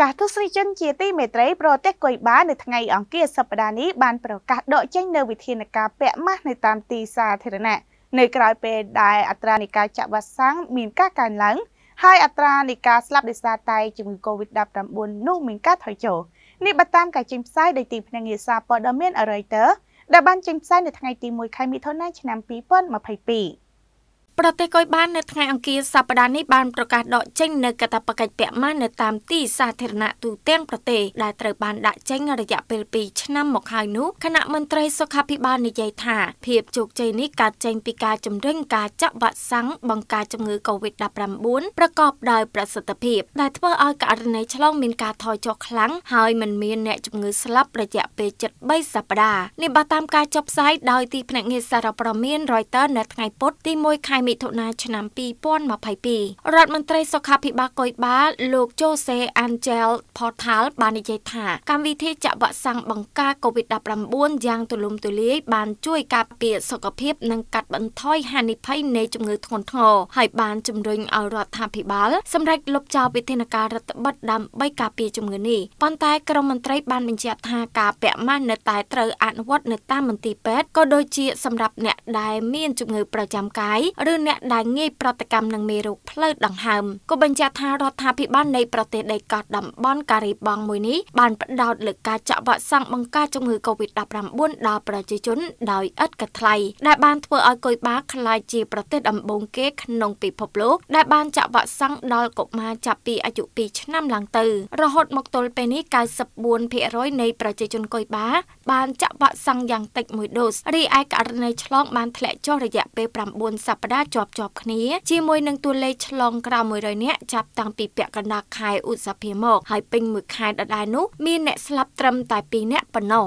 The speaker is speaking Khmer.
ចាស់ទស្សនិកជនជាទីមេត្រីប្រទេសកុយបានៅថ្ងៃអង្គារសប្តាហ៍នេះបានប្រកាសដកចេញនូវវិធានការពាក់ម៉ាស់នៅតាមទីសាធារណៈនៅក្រៅពេលដែលអត្រានៃការចាក់វ៉ាក់សាំងមានការកើនឡើងហើយអត្រានៃការស្លាប់ដោយសារតែជំងឺ Covid-19 នោះមានការថយចុះនេះបើតាមការចេញផ្សាយដោយទីភ្នាក់ងារសារព័ត៌មាន Reuters ដែលបានចេញផ្សាយនៅថ្ងៃទី1ខែមិថុនាឆ្នាំ2022ប្រទេសកុយបាននៅថ្ងៃអង្គារសប្តាហ៍នេះបានប្រកាសដកចេញនៅកាតព្វកិច្ចពាក់ម៉ាស់នៅតាមទីសាធារណៈទូទាំងប្រទេសដែលត្រូវបានដាក់ចេញរយៈពេល2ឆ្នាំមកហើយនោះគណៈមន្ត្រីសុខាភិបាលនិយាយថាភាពជោគជ័យនេះកើតចេញពីការជំរុញការចាក់វ៉ាក់សាំងបង្ការជំងឺ Covid-19 ប្រកបដោយប្រសិទ្ធភាពដែលធ្វើឲ្យករណីឆ្លងមានការថយចុះខ្លាំងហើយមិនមានអ្នកជំងឺស្លាប់រយៈពេលជិត3សប្តាហ៍នេះបើតាមការចុះផ្សាយដោយទីភ្នាក់ងារសារព័ត៌មាន Reuters នៅថ្ងៃពុធទី1ខែមិថុនាឆ្នាំ2022រដ្ឋមន្ត្រីសុខាភិបាលកុយបាលោកជូសេអានជែលផតថាលបាននិយាយថាកម្មវិធីចាក់វ៉ាក់សាំងបង្ការ COVID-19 យ៉ាងទូលំទូលាយបានជួយការពារសុខភាពនិងកាត់បន្ថយហានិភ័យនៃជំងឺធ្ងន់ធ្ងរហើយបានជំរុញឲ្យរដ្ឋាភិបាលសម្រេចលុបចោលវិធានការរដ្ឋបិទដើម្បីការពារជំងឺនេះប៉ុន្តែក្រមមន្ត្រីបានបញ្ជាក់ថាការពាក់ម៉ាស់នៅតែត្រូវអនុវត្តនៅតាមមន្ទីរពេទ្យក៏ដូចជាសម្រាប់អ្នកដែលមានជំងឺប្រចាំកាយឬអ្នកដែលងាយប្រតិកម្មនឹងមេរោគផ្លូវដង្ហើមក៏បញ្ជាក់ថារដ្ឋាភិបាលនៃប្រទេសដីកោះតំបន់ការីបង់មួយនេះបានផ្ដោតលើការចាក់វ៉ាក់សាំងបង្ការជំងឺ Covid-19 ដល់ប្រជាជនដោយឥតគិតថ្លៃដែលបានធ្វើឲ្យកុយបាក្លាយជាប្រទេសដំបូងគេក្នុងពិភពលោកដែលបានចាក់វ៉ាក់សាំងដល់កុមារចាប់ពីអាយុ2ឆ្នាំឡើងទៅ រហូតមកទល់ពេលនេះ94%នៃប្រជាជនកុយបាបានចាក់វ៉ាក់សាំងយ៉ាងតិចមួយដូសរីឯករណីឆ្លងបានធ្លាក់ចុះរយៈពេល9សប្តាហ៍ជាប់ជាប់គ្នាជាមួយនឹងតួលេខឆ្លងក្រោម100នាក់ចាប់តាំងពីពាក់កណ្ដាលខែឧសភាមកហើយពេញមួយខែដដែលនោះ មានអ្នកស្លាប់ត្រឹមតែ2នាក់ប៉ុណ្ណោះ